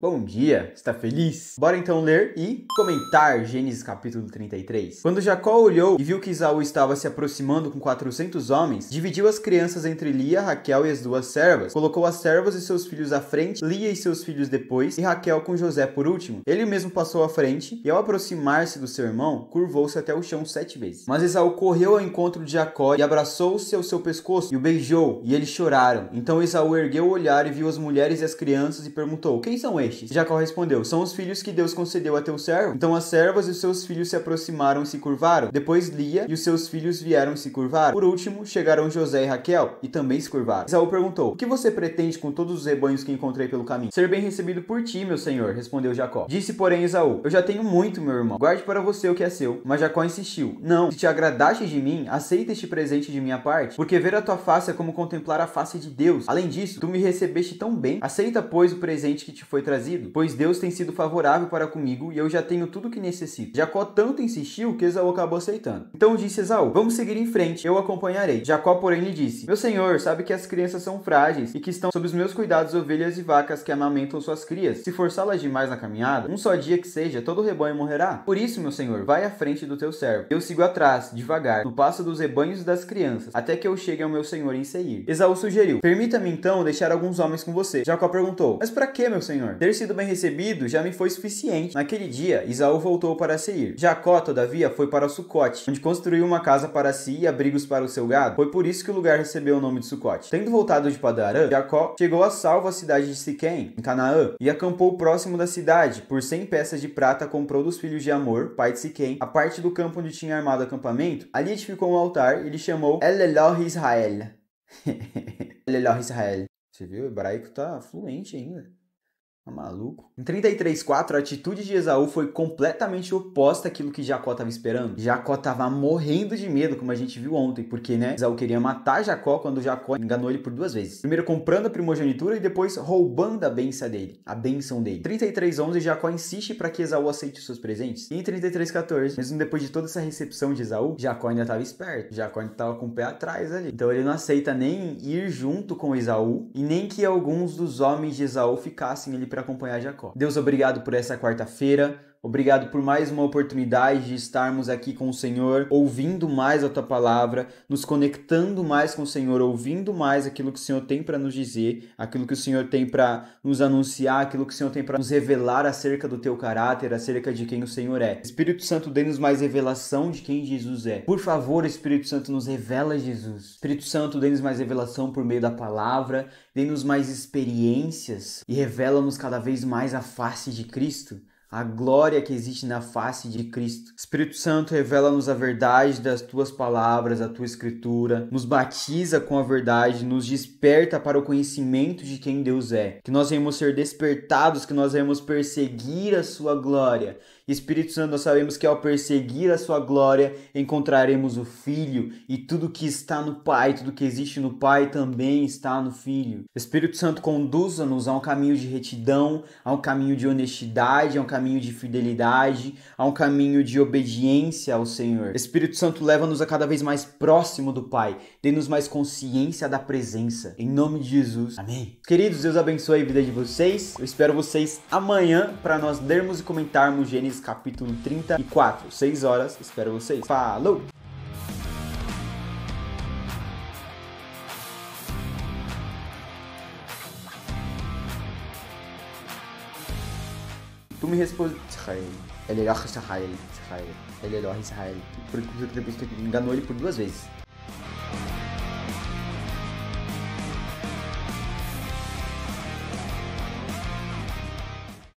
Bom dia, está feliz? Bora então ler e comentar Gênesis capítulo 33. Quando Jacó olhou e viu que Isaú estava se aproximando com 400 homens, dividiu as crianças entre Lia, Raquel e as duas servas, colocou as servas e seus filhos à frente, Lia e seus filhos depois, e Raquel com José por último. Ele mesmo passou à frente e, ao aproximar-se do seu irmão, curvou-se até o chão sete vezes. Mas Isaú correu ao encontro de Jacó e abraçou-se ao seu pescoço e o beijou, e eles choraram. Então Isaú ergueu o olhar e viu as mulheres e as crianças e perguntou: Quem são eles? Jacó respondeu: São os filhos que Deus concedeu a teu servo. Então as servas e os seus filhos se aproximaram e se curvaram. Depois Lia e os seus filhos vieram e se curvaram. Por último, chegaram José e Raquel e também se curvaram. Isaú perguntou: O que você pretende com todos os rebanhos que encontrei pelo caminho? Ser bem recebido por ti, meu senhor, respondeu Jacó. Disse, porém, Isaú: Eu já tenho muito, meu irmão. Guarde para você o que é seu. Mas Jacó insistiu: Não, se te agradaste de mim, aceita este presente de minha parte, porque ver a tua face é como contemplar a face de Deus. Além disso, tu me recebeste tão bem. Aceita, pois, o presente que te foi trazido trazido, pois Deus tem sido favorável para comigo e eu já tenho tudo o que necessito. Jacó tanto insistiu que Esaú acabou aceitando. Então disse Esaú: Vamos seguir em frente, eu acompanharei. Jacó, porém, lhe disse: Meu senhor, sabe que as crianças são frágeis e que estão sob os meus cuidados ovelhas e vacas que amamentam suas crias. Se forçá-las demais na caminhada, um só dia que seja, todo o rebanho morrerá. Por isso, meu senhor, vai à frente do teu servo. Eu sigo atrás, devagar, no passo dos rebanhos e das crianças, até que eu chegue ao meu senhor em Seir. Esaú sugeriu: Permita-me então deixar alguns homens com você. Jacó perguntou: Mas para que, meu senhor? Ter sido bem recebido já me foi suficiente. Naquele dia, Isaú voltou para Seir. Jacó, todavia, foi para Sucote, onde construiu uma casa para si e abrigos para o seu gado. Foi por isso que o lugar recebeu o nome de Sucote. Tendo voltado de Padarã, Jacó chegou a salvo à cidade de Siquém, em Canaã, e acampou próximo da cidade. Por cem peças de prata comprou dos filhos de Amor, pai de Siquém, a parte do campo onde tinha armado acampamento. Ali edificou um altar e lhe chamou Eleló Israel. Eleló Israel. Você viu? O hebraico tá fluente ainda. Tá maluco? Em 33.4, a atitude de Esaú foi completamente oposta àquilo que Jacó estava esperando. Jacó estava morrendo de medo, como a gente viu ontem, porque, né, Esaú queria matar Jacó quando Jacó enganou ele por duas vezes. Primeiro comprando a primogenitura e depois roubando a benção dele, a benção dele. 33.11, Jacó insiste para que Esaú aceite os seus presentes. E em 33.14, mesmo depois de toda essa recepção de Esaú, Jacó ainda estava esperto. Jacó ainda estava com o pé atrás ali. Então ele não aceita nem ir junto com Esaú e nem que alguns dos homens de Esaú ficassem ali pra para acompanhar Jacó. Deus, obrigado por essa quarta-feira. Obrigado por mais uma oportunidade de estarmos aqui com o Senhor, ouvindo mais a tua palavra, nos conectando mais com o Senhor, ouvindo mais aquilo que o Senhor tem para nos dizer, aquilo que o Senhor tem para nos anunciar, aquilo que o Senhor tem para nos revelar acerca do teu caráter, acerca de quem o Senhor é. Espírito Santo, dê-nos mais revelação de quem Jesus é. Por favor, Espírito Santo, nos revela Jesus. Espírito Santo, dê-nos mais revelação por meio da palavra, dê-nos mais experiências e revela-nos cada vez mais a face de Cristo a glória que existe na face de Cristo. Espírito Santo, revela-nos a verdade das tuas palavras, a tua escritura, nos batiza com a verdade, nos desperta para o conhecimento de quem Deus é. Que nós venhamos ser despertados, que nós venhamos perseguir a sua glória. Espírito Santo, nós sabemos que ao perseguir a sua glória, encontraremos o Filho, e tudo que está no Pai, tudo que existe no Pai também está no Filho. Espírito Santo, conduza-nos a um caminho de retidão, a um caminho de honestidade, a um caminho caminho de fidelidade, a um caminho de obediência ao Senhor. O Espírito Santo leva-nos a cada vez mais próximo do Pai, dê-nos mais consciência da presença. Em nome de Jesus. Amém. Queridos, Deus abençoe a vida de vocês. Eu espero vocês amanhã para nós lermos e comentarmos Gênesis capítulo 34, 6 horas. Espero vocês. Falou! tu me respondeu. Israel. É melhor Israel. Israel. É melhor Israel. Depois que enganou ele por duas vezes.